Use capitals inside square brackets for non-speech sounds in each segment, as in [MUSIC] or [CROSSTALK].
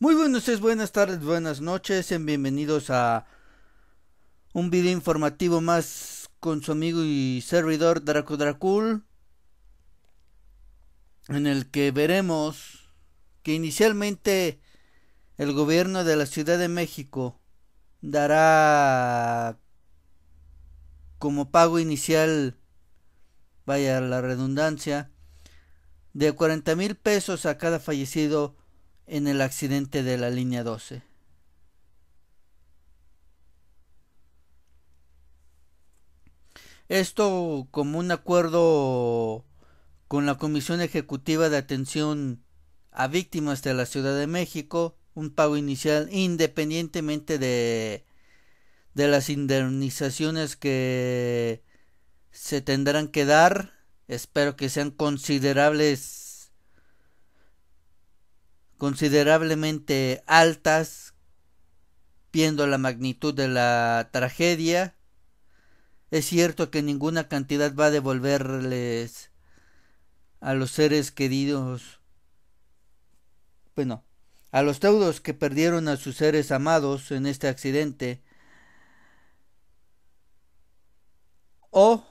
Muy buenos días, buenas tardes, buenas noches, sean bienvenidos a un video informativo más con su amigo y servidor Draco Dracul, en el que veremos que inicialmente el gobierno de la Ciudad de México dará como pago inicial, vaya la redundancia, de 40 mil pesos a cada fallecido en el accidente de la línea 12. Esto como un acuerdo con la Comisión Ejecutiva de Atención a Víctimas de la Ciudad de México, un pago inicial independientemente de, de las indemnizaciones que se tendrán que dar. Espero que sean considerables considerablemente altas, viendo la magnitud de la tragedia. Es cierto que ninguna cantidad va a devolverles a los seres queridos, bueno, a los teudos que perdieron a sus seres amados en este accidente, o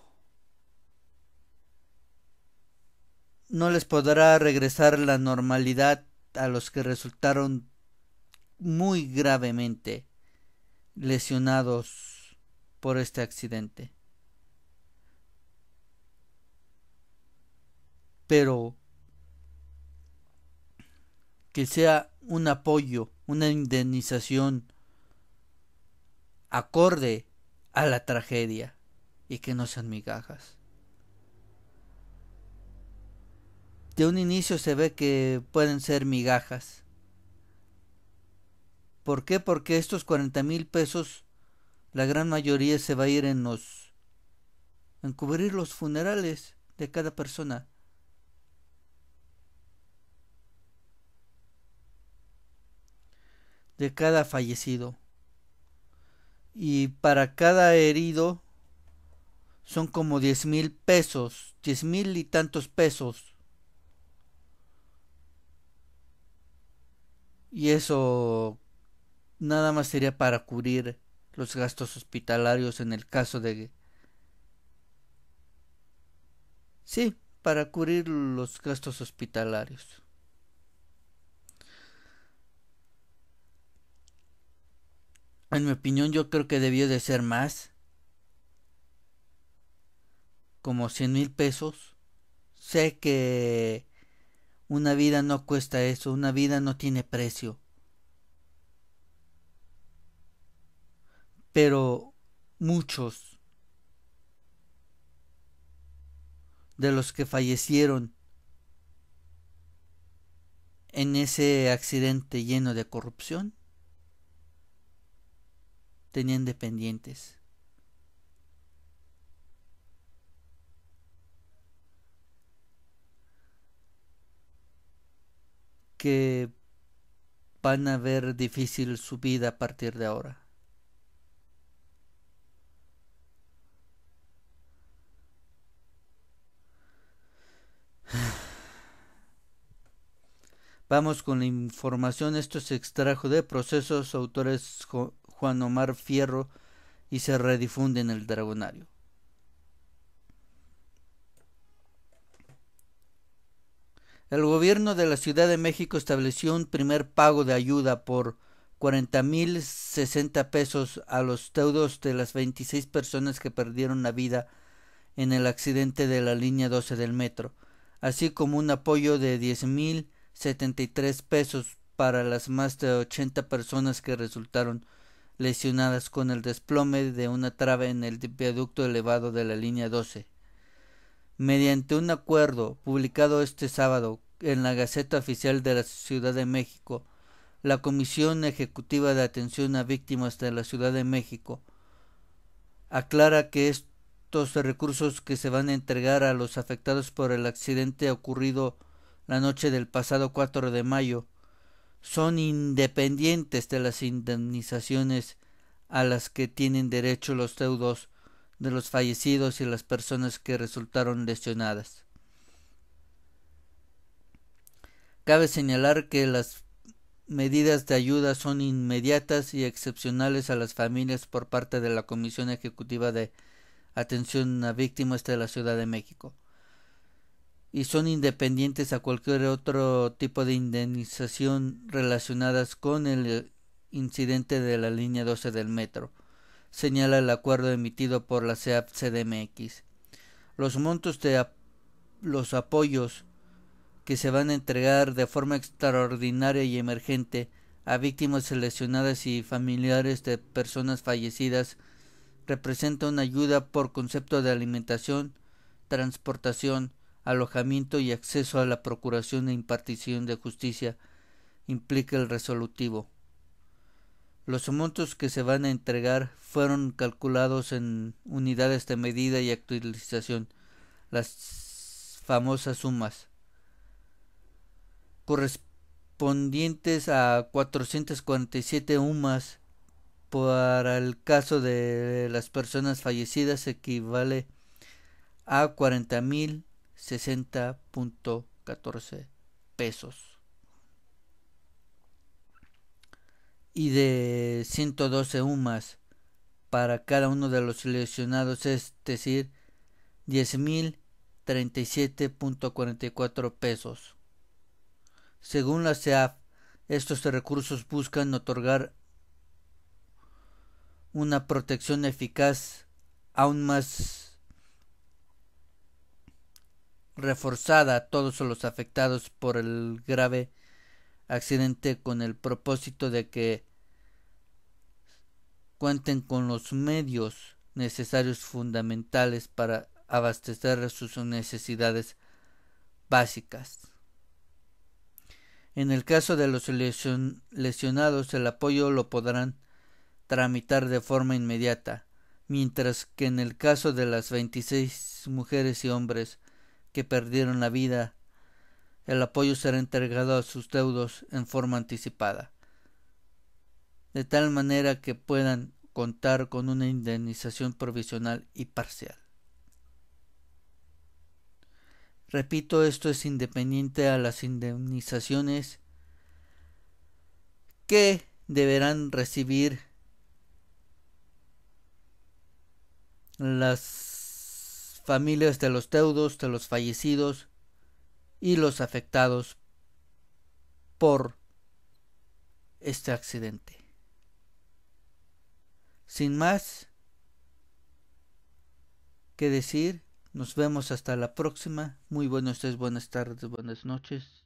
no les podrá regresar la normalidad a los que resultaron muy gravemente lesionados por este accidente. Pero que sea un apoyo, una indemnización acorde a la tragedia y que no sean migajas. de un inicio se ve que pueden ser migajas. ¿Por qué? Porque estos 40 mil pesos, la gran mayoría se va a ir en los. en cubrir los funerales de cada persona. De cada fallecido. Y para cada herido son como 10 mil pesos, 10 mil y tantos pesos y eso nada más sería para cubrir los gastos hospitalarios en el caso de... Sí, para cubrir los gastos hospitalarios. En mi opinión yo creo que debió de ser más. Como 100 mil pesos. Sé que una vida no cuesta eso, una vida no tiene precio. Pero muchos de los que fallecieron en ese accidente lleno de corrupción tenían dependientes. que van a ver difícil su vida a partir de ahora. [SIGHS] Vamos con la información. Esto se extrajo de procesos, autores Juan Omar Fierro y se redifunde en el Dragonario. El gobierno de la Ciudad de México estableció un primer pago de ayuda por cuarenta mil sesenta pesos a los teudos de las 26 personas que perdieron la vida en el accidente de la línea doce del metro, así como un apoyo de diez mil setenta y tres pesos para las más de ochenta personas que resultaron lesionadas con el desplome de una trave en el viaducto elevado de la línea doce mediante un acuerdo publicado este sábado en la Gaceta Oficial de la Ciudad de México, la Comisión Ejecutiva de Atención a Víctimas de la Ciudad de México aclara que estos recursos que se van a entregar a los afectados por el accidente ocurrido la noche del pasado 4 de mayo son independientes de las indemnizaciones a las que tienen derecho los deudos de los fallecidos y las personas que resultaron lesionadas. Cabe señalar que las medidas de ayuda son inmediatas y excepcionales a las familias por parte de la Comisión Ejecutiva de Atención a Víctimas de la Ciudad de México y son independientes a cualquier otro tipo de indemnización relacionadas con el incidente de la línea 12 del metro señala el acuerdo emitido por la CEAP CDMX. Los montos de los apoyos que se van a entregar de forma extraordinaria y emergente a víctimas seleccionadas y familiares de personas fallecidas representan una ayuda por concepto de alimentación, transportación, alojamiento y acceso a la procuración e impartición de justicia, implica el resolutivo. Los montos que se van a entregar fueron calculados en unidades de medida y actualización, las famosas sumas, correspondientes a 447 UMAS para el caso de las personas fallecidas equivale a 40.060.14 pesos. y de 112 UMAS para cada uno de los seleccionados, es decir, mil 10.037.44 pesos. Según la CEAF, estos recursos buscan otorgar una protección eficaz aún más reforzada a todos los afectados por el grave accidente con el propósito de que cuenten con los medios necesarios fundamentales para abastecer sus necesidades básicas. En el caso de los lesionados, el apoyo lo podrán tramitar de forma inmediata, mientras que en el caso de las 26 mujeres y hombres que perdieron la vida el apoyo será entregado a sus deudos en forma anticipada, de tal manera que puedan contar con una indemnización provisional y parcial. Repito, esto es independiente a las indemnizaciones que deberán recibir las familias de los deudos, de los fallecidos, y los afectados por este accidente. Sin más que decir, nos vemos hasta la próxima. Muy buenos días, buenas tardes, buenas noches.